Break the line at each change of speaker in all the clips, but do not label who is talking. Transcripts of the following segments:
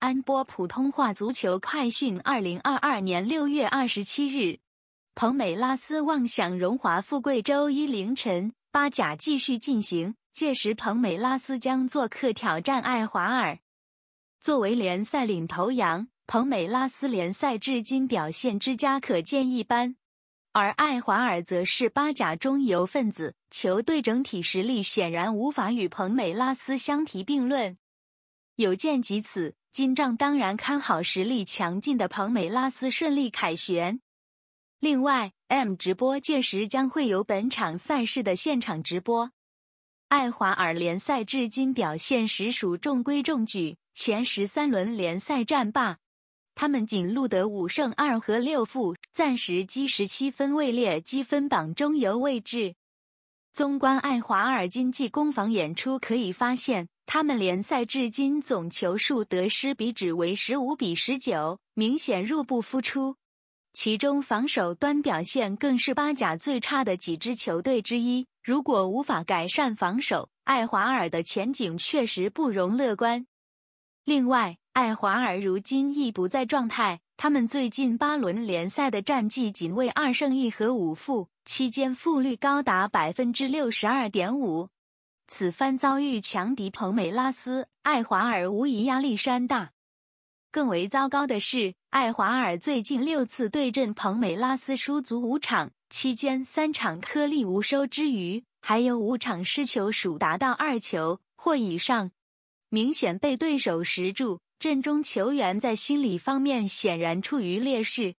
安播普通话足球快讯：二零二二年六月二十七日，彭美拉斯妄想荣华富贵。周一凌晨，巴甲继续进行，届时彭美拉斯将做客挑战爱华尔。作为联赛领头羊，彭美拉斯联赛至今表现之佳可见一斑，而爱华尔则是巴甲中游分子，球队整体实力显然无法与彭美拉斯相提并论。有见及此。金帐当然看好实力强劲的彭梅拉斯顺利凯旋。另外，M 直播届时将会有本场赛事的现场直播。爱华尔联赛至今表现实属中规中矩，前十三轮联赛战罢，他们仅录得五胜二和六负，暂时积十七分，位列积分榜中游位置。纵观爱华尔经济攻防演出，可以发现。他们联赛至今总球数得失比只为十五比十九，明显入不敷出。其中防守端表现更是巴甲最差的几支球队之一。如果无法改善防守，爱华尔的前景确实不容乐观。另外，爱华尔如今亦不在状态。他们最近八轮联赛的战绩仅为二胜一和五负，期间负率高达百分之六十二点五。此番遭遇强敌彭美拉斯，艾华尔无疑压力山大。更为糟糕的是，艾华尔最近六次对阵彭美拉斯输足五场，期间三场颗粒无收，之余还有五场失球数达到二球或以上，明显被对手识住。阵中球员在心理方面显然处于劣势。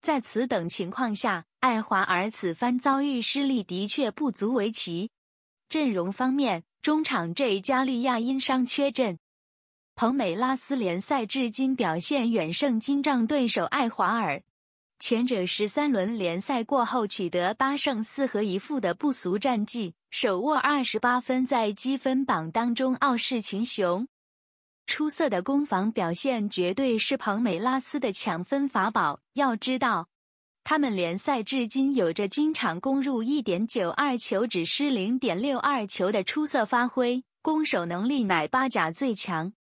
在此等情况下，艾华尔此番遭遇失利的确不足为奇。阵容方面，中场 J 加利亚因伤缺阵。彭美拉斯联赛至今表现远胜金帐对手爱华尔，前者十三轮联赛过后取得八胜四和一负的不俗战绩，手握二十八分，在积分榜当中傲视群雄。出色的攻防表现绝对是彭美拉斯的抢分法宝。要知道。他们联赛至今有着均场攻入一点九二球、只失零点六二球的出色发挥，攻守能力乃巴甲最强。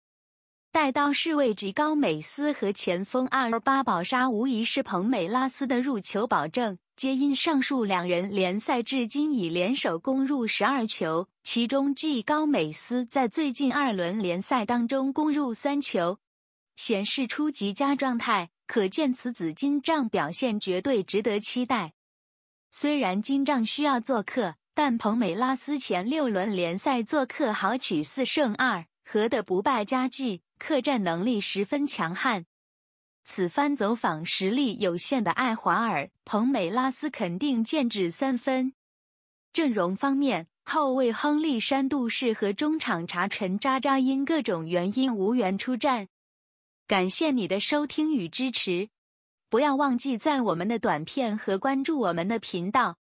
带刀侍卫吉高美斯和前锋阿尔巴宝沙无疑是彭美拉斯的入球保证。皆因上述两人联赛至今已联手攻入十二球，其中吉高美斯在最近二轮联赛当中攻入三球，显示出极佳状态。可见此子金帐表现绝对值得期待。虽然金帐需要做客，但彭美拉斯前六轮联赛做客豪取四胜二和的不败佳绩，客战能力十分强悍。此番走访实力有限的爱华尔，彭美拉斯肯定剑指三分。阵容方面，后卫亨利山杜士和中场查陈渣渣因各种原因无缘出战。感谢你的收听与支持，不要忘记赞我们的短片和关注我们的频道。